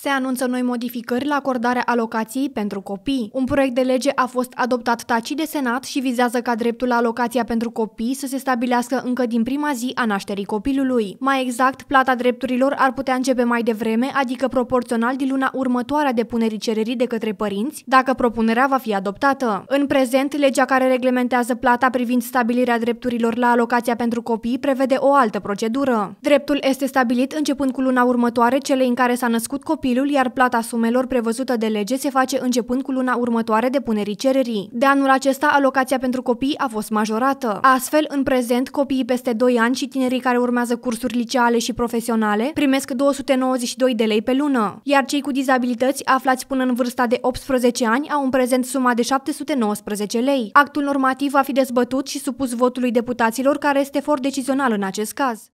Se anunță noi modificări la acordarea alocației pentru copii. Un proiect de lege a fost adoptat tacit de Senat și vizează ca dreptul la alocația pentru copii să se stabilească încă din prima zi a nașterii copilului. Mai exact, plata drepturilor ar putea începe mai devreme, adică proporțional din luna următoare a depunerii cererii de către părinți, dacă propunerea va fi adoptată. În prezent, legea care reglementează plata privind stabilirea drepturilor la alocația pentru copii prevede o altă procedură. Dreptul este stabilit începând cu luna următoare celei în care s-a născut copilul copilul, iar plata sumelor prevăzută de lege se face începând cu luna următoare de punerii cererii. De anul acesta, alocația pentru copii a fost majorată. Astfel, în prezent, copiii peste 2 ani și tinerii care urmează cursuri liceale și profesionale primesc 292 de lei pe lună, iar cei cu dizabilități aflați până în vârsta de 18 ani au în prezent suma de 719 lei. Actul normativ va fi dezbătut și supus votului deputaților care este for decizional în acest caz.